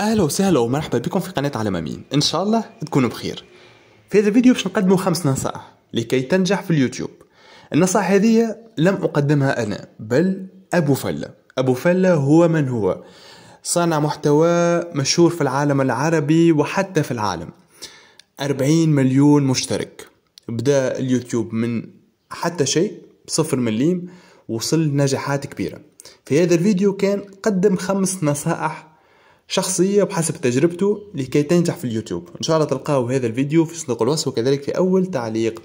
اهلا وسهلا ومرحبا بكم في قناه على امين ان شاء الله تكونوا بخير في هذا الفيديو باش نقدموا خمس نصائح لكي تنجح في اليوتيوب النصائح هذه لم اقدمها انا بل ابو فله ابو فله هو من هو صانع محتوى مشهور في العالم العربي وحتى في العالم 40 مليون مشترك بدا اليوتيوب من حتى شيء صفر مليم وصل نجاحات كبيره في هذا الفيديو كان قدم خمس نصائح شخصية بحسب تجربته لكي تنجح في اليوتيوب إن شاء الله تلقاو هذا الفيديو في صندوق الوصف وكذلك في أول تعليق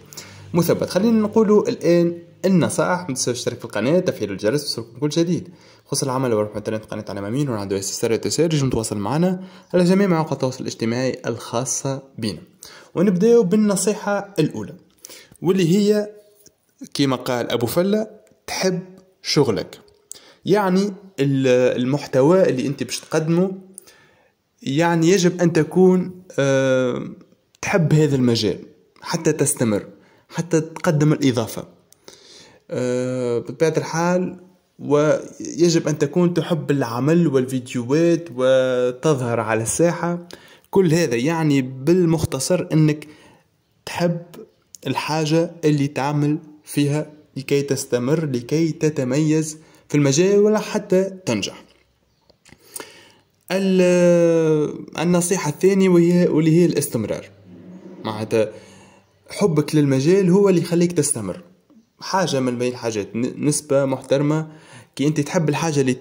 مثبت خلينا نقول الآن النصائح ما تنساوش تشترك في القناة تفعيل الجرس وصلكم كل جديد خص العمل ورحمة الانترنت قناة على مين ورعد اس ستار تسارج تواصل معنا على جميع مواقع التواصل الاجتماعي الخاصة بنا ونبداو بالنصيحة الأولى واللي هي كما قال أبو فلة تحب شغلك يعني المحتوى اللي أنت باش تقدمه يعني يجب أن تكون آه، تحب هذا المجال حتى تستمر حتى تقدم الإضافة آه، بطبيعة الحال ويجب أن تكون تحب العمل والفيديوهات وتظهر على الساحة كل هذا يعني بالمختصر أنك تحب الحاجة اللي تعمل فيها لكي تستمر لكي تتميز في المجال ولا حتى تنجح النصيحة الثانية وهي واللي هي الاستمرار معناتها حبك للمجال هو اللي يخليك تستمر حاجة من بين الحاجات نسبة محترمة كي انت تحب الحاجة اللي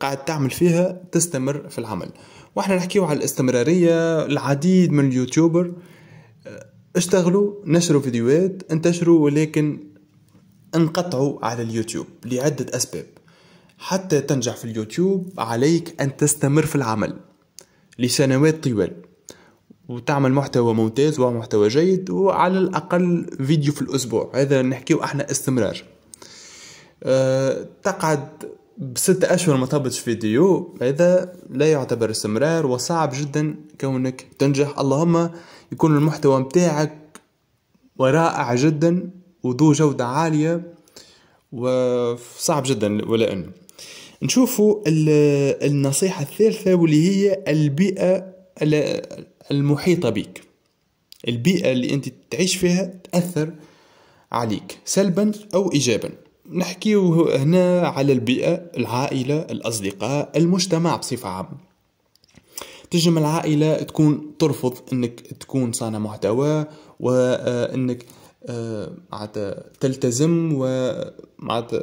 قاعد تعمل فيها تستمر في العمل واحنا نحكيو على الاستمرارية العديد من اليوتيوبر آه، اشتغلوا نشروا فيديوهات انتشروا ولكن انقطعوا على اليوتيوب لعدة أسباب حتى تنجح في اليوتيوب عليك أن تستمر في العمل لسنوات طوال وتعمل محتوى ممتاز ومحتوى جيد وعلى الأقل فيديو في الأسبوع هذا نحكيه احنا استمرار أه تقعد بستة أشهر ما تهبطش فيديو هذا لا يعتبر استمرار وصعب جدا كونك تنجح اللهم يكون المحتوى متاعك ورائع جدا وذو جودة عالية وصعب جدا ولا أنه نشوفوا النصيحة الثالثة واللي هي البيئة المحيطة بك البيئة اللي أنت تعيش فيها تأثر عليك سلبا أو إيجابا نحكيو هنا على البيئة العائلة الأصدقاء المجتمع بصفة عامة تجم العائلة تكون ترفض أنك تكون صانع محتوى وأنك آه، معناتها تلتزم و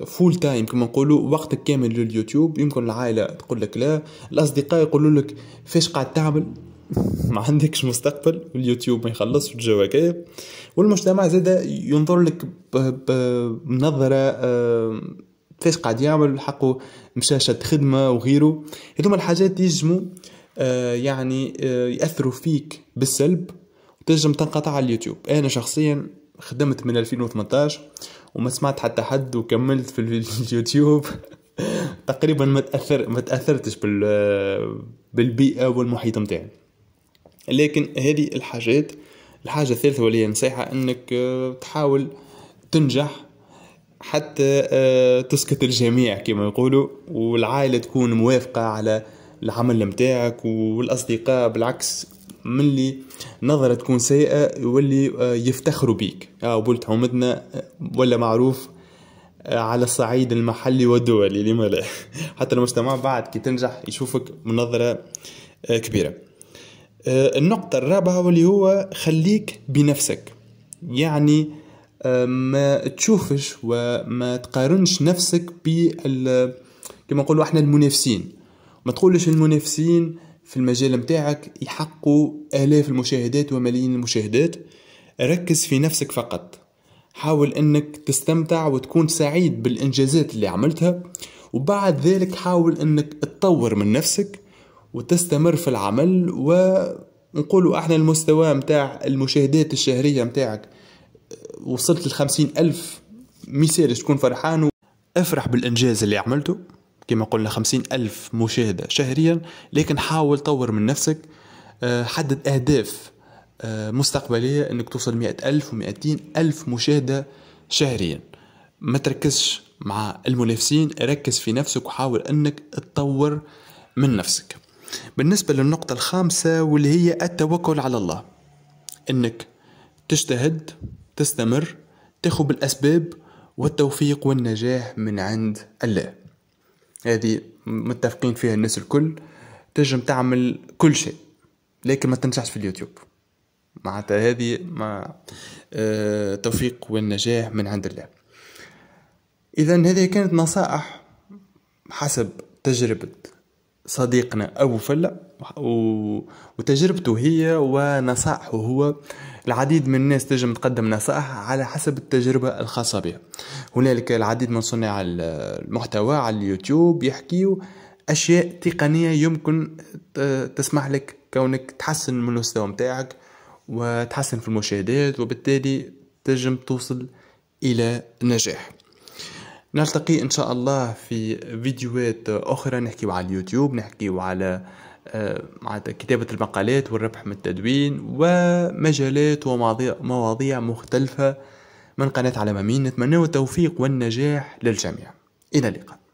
فول تايم كما نقولوا وقتك كامل لليوتيوب يمكن العائله تقول لك لا الاصدقاء يقولوا لك فاش قاعد تعمل ما عندكش مستقبل اليوتيوب ما يخلصش الجو والمجتمع زاد ينظر لك بنظره آه، فاش قاعد يعمل حقه مشاشة خدمه وغيره هذوما الحاجات يجموا آه، يعني ياثروا فيك بالسلب وتنجم تنقطع على اليوتيوب انا شخصيا خدمت من 2018 وما سمعت حتى حد وكملت في اليوتيوب تقريبا ما تاثر ما تاثرتش بال بالبيئه والمحيط نتاعي لكن هذه الحاجات الحاجه الثالثه واللي هي نصيحه انك آه، تحاول تنجح حتى آه، تسكت الجميع كما يقولوا والعائله تكون موافقه على العمل نتاعك والاصدقاء بالعكس من اللي نظرة تكون سيئة يولي آه، يفتخروا بيك بولت آه، حومتنا آه، ولا معروف على الصعيد المحلي والدولي لما لا حتى المجتمع بعد كي تنجح يشوفك من نظرة كبيرة النقطة الرابعة واللي هو خليك بنفسك يعني ما تشوفش وما تقارنش نفسك بال كما نقولوا احنا المنافسين ما تقولش المنافسين في المجال متاعك يحققوا آلاف المشاهدات وملايين المشاهدات ركز في نفسك فقط حاول انك تستمتع وتكون سعيد بالانجازات اللي عملتها وبعد ذلك حاول انك تطور من نفسك وتستمر في العمل ونقولوا احنا المستوى متاع المشاهدات الشهرية متاعك وصلت لخمسين ألف مثال تكون فرحان افرح بالإنجاز اللي عملته كما قلنا خمسين ألف مشاهدة شهريا لكن حاول طور من نفسك آه، حدد أهداف آه، مستقبلية أنك توصل مئة ألف ومئتين ألف مشاهدة شهريا ما تركزش مع المنافسين ركز في نفسك وحاول أنك تطور من نفسك بالنسبة للنقطة الخامسة واللي هي التوكل على الله أنك تجتهد تستمر تاخذ بالأسباب والتوفيق والنجاح من عند الله هذه متفقين فيها الناس الكل تنجم تعمل كل شيء لكن ما تنجحش في اليوتيوب معناتها هذه ما آه توفيق والنجاح من عند الله اذا هذه كانت نصائح حسب تجربه صديقنا أبو فلة وتجربته هي ونصائحه هو العديد من الناس تجم تقدم نصائح على حسب التجربة الخاصة بها هنالك العديد من صناع المحتوى على اليوتيوب يحكيو أشياء تقنية يمكن تسمح لك كونك تحسن من المستوى متاعك وتحسن في المشاهدات وبالتالي تجم توصل إلى نجاح نلتقي ان شاء الله في فيديوهات اخرى نحكيو على اليوتيوب نحكيو على آه، كتابة المقالات والربح من التدوين ومجالات ومواضيع مختلفة من قناة على مين نتمنى التوفيق والنجاح للجميع إلى اللقاء